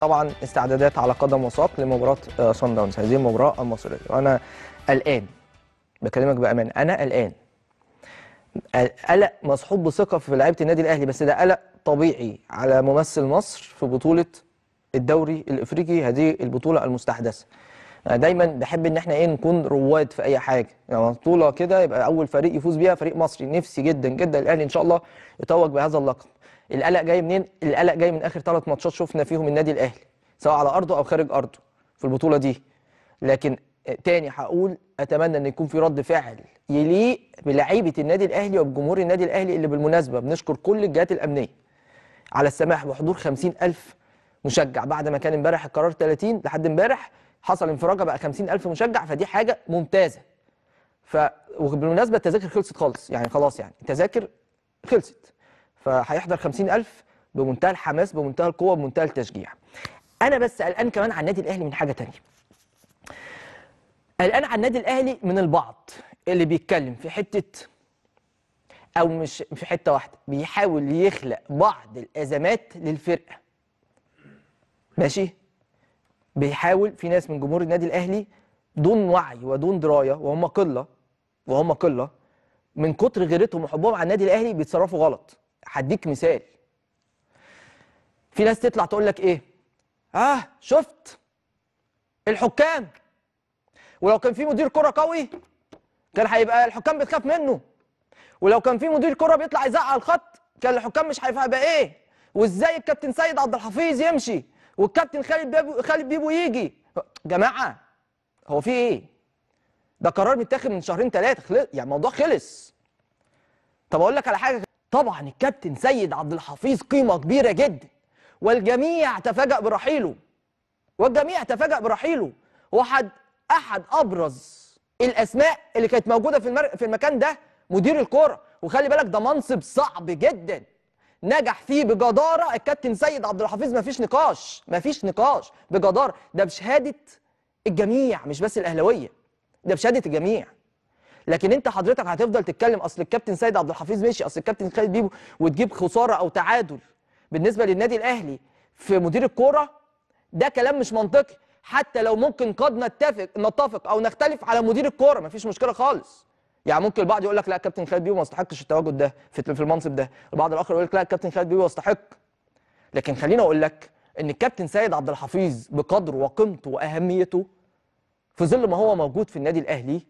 طبعا استعدادات على قدم وساق لمباراه صن آه، داونز هذه المباراه المصريه وانا قلقان بكلمك بامان انا قلقان قلق مصحوب بثقه في لعيبه النادي الاهلي بس ده قلق طبيعي على ممثل مصر في بطوله الدوري الافريقي هذه البطوله المستحدثه دايما بحب ان احنا ايه نكون رواد في اي حاجه يعني بطوله كده يبقى اول فريق يفوز بيها فريق مصري نفسي جدا جدا الاهلي ان شاء الله يتوج بهذا اللقب القلق جاي منين القلق جاي من اخر ثلاث ماتشات شفنا فيهم النادي الاهلي سواء على ارضه او خارج ارضه في البطوله دي لكن تاني هقول اتمنى ان يكون في رد فعل يليق بلعيبه النادي الاهلي وبجمهور النادي الاهلي اللي بالمناسبه بنشكر كل الجهات الامنيه على السماح بحضور 50000 مشجع بعد ما كان امبارح القرار 30 لحد امبارح حصل انفراجه بقى 50000 مشجع فدي حاجه ممتازه ف وبالمناسبه التذاكر خلصت خالص يعني خلاص يعني التذاكر خلصت فهيحضر 50000 بمنتهى الحماس بمنتهى القوه بمنتهى التشجيع انا بس قلقان كمان على النادي الاهلي من حاجه تانية قلقان على النادي الاهلي من البعض اللي بيتكلم في حته او مش في حته واحده بيحاول يخلق بعض الازمات للفرقه ماشي بيحاول في ناس من جمهور النادي الاهلي دون وعي ودون درايه وهم قله وهم قله من كتر غيرتهم وحبهم على النادي الاهلي بيتصرفوا غلط هديك مثال في ناس تطلع تقول لك ايه اه شفت الحكام ولو كان في مدير كره قوي كان هيبقى الحكام بتخاف منه ولو كان في مدير كره بيطلع يزعق على الخط كان الحكام مش هيبقى ايه وازاي الكابتن سيد عبد الحفيظ يمشي والكابتن خالد بيبو خالد بيبو يجي جماعه هو في ايه ده قرار متاخد من شهرين ثلاثه خلص يعني الموضوع خلص طب اقول لك على حاجه طبعا الكابتن سيد عبد الحفيظ قيمة كبيرة جدا والجميع تفاجأ برحيله والجميع تفاجأ برحيله هو أحد أبرز الأسماء اللي كانت موجودة في, المر... في المكان ده مدير الكرة وخلي بالك ده منصب صعب جدا نجح فيه بجدارة الكابتن سيد عبد الحفيظ مفيش نقاش مفيش نقاش بجدارة ده بشهادة الجميع مش بس الأهلاوية ده بشهادة الجميع لكن انت حضرتك هتفضل تتكلم اصل الكابتن سيد عبد الحفيظ مشي اصل الكابتن خالد بيبو وتجيب خساره او تعادل بالنسبه للنادي الاهلي في مدير الكوره ده كلام مش منطقي حتى لو ممكن قد نتفق نتفق او نختلف على مدير الكوره مفيش مشكله خالص يعني ممكن البعض يقول لك لا كابتن خالد بيبو ما يستحقش التواجد ده في المنصب ده البعض الاخر يقول لك لا كابتن خالد بيبو يستحق لكن خليني اقول لك ان الكابتن سيد عبد الحفيظ بقدره وقيمته واهميته في ظل ما هو موجود في النادي الاهلي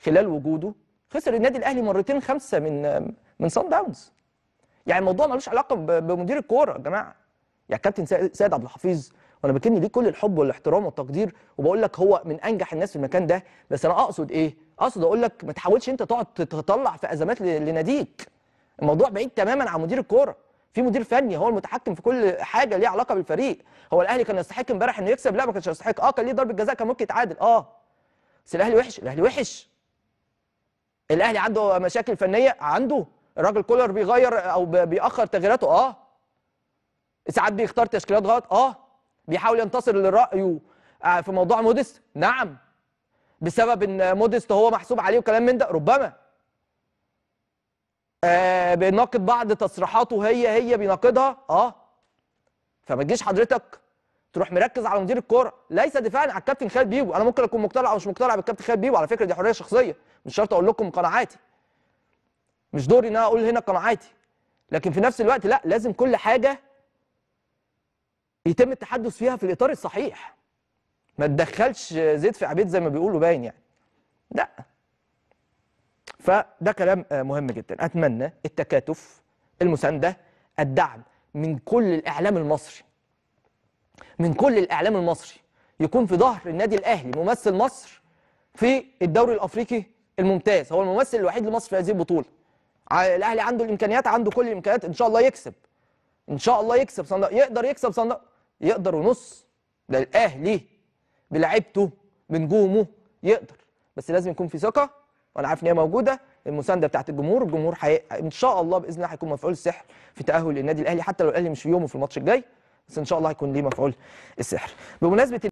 خلال وجوده خسر النادي الاهلي مرتين خمسه من من صن داونز يعني الموضوع ملوش علاقه بمدير الكوره يا جماعه يعني كابتن سيد عبد الحفيظ وانا بكني ليه كل الحب والاحترام والتقدير وبقول لك هو من انجح الناس في المكان ده بس انا اقصد ايه اقصد اقول لك ما تحاولش انت تقعد تطلع في ازمات لناديك الموضوع بعيد تماما عن مدير الكوره في مدير فني هو المتحكم في كل حاجه ليها علاقه بالفريق هو الاهلي كان يستحق امبارح انه يكسب لا ما كانش يستحق اه كان ليه ضربه جزاء كان ممكن يتعادل اه بس الاهلي وحش الاهلي وحش الاهلي عنده مشاكل فنيه عنده الراجل كولر بيغير او بيأخر تغييراته اه ساعات بيختار تشكيلات غلط اه بيحاول ينتصر لرايه آه، في موضوع موديست نعم بسبب ان موديست هو محسوب عليه وكلام من ده ربما آه بيناقض بعض تصريحاته هي هي بيناقضها اه فما تجيش حضرتك تروح مركز على مدير الكوره ليس دفاعا على الكابتن خالد بيبو انا ممكن اكون مقتنع او مش مقتنع بالكابتن خالد بيبو على فكره دي حريه شخصيه مش شرط اقول لكم قناعاتي مش دوري ان انا اقول هنا قناعاتي لكن في نفس الوقت لا لازم كل حاجه يتم التحدث فيها في الاطار الصحيح ما تدخلش زيت في عبيد زي ما بيقولوا باين يعني لا فده كلام آه، مهم جدا اتمنى التكاتف المسانده الدعم من كل الاعلام المصري من كل الإعلام المصري يكون في ظهر النادي الأهلي ممثل مصر في الدوري الأفريقي الممتاز هو الممثل الوحيد لمصر في هذه البطولة الأهلي عنده الإمكانيات عنده كل الإمكانيات إن شاء الله يكسب إن شاء الله يكسب صندوق يقدر يكسب صندوق يقدر ونص ده الأهلي بلعيبته بنجومه يقدر بس لازم يكون في ثقة وأنا عارف إن هي موجودة المسانده بتاعت الجمهور الجمهور حي... ان شاء الله باذن الله هيكون مفعول السحر في تاهل النادي الاهلي حتى لو الاهلي مش في يومه في الماتش الجاي بس ان شاء الله هيكون ليه مفعول السحر بمناسبه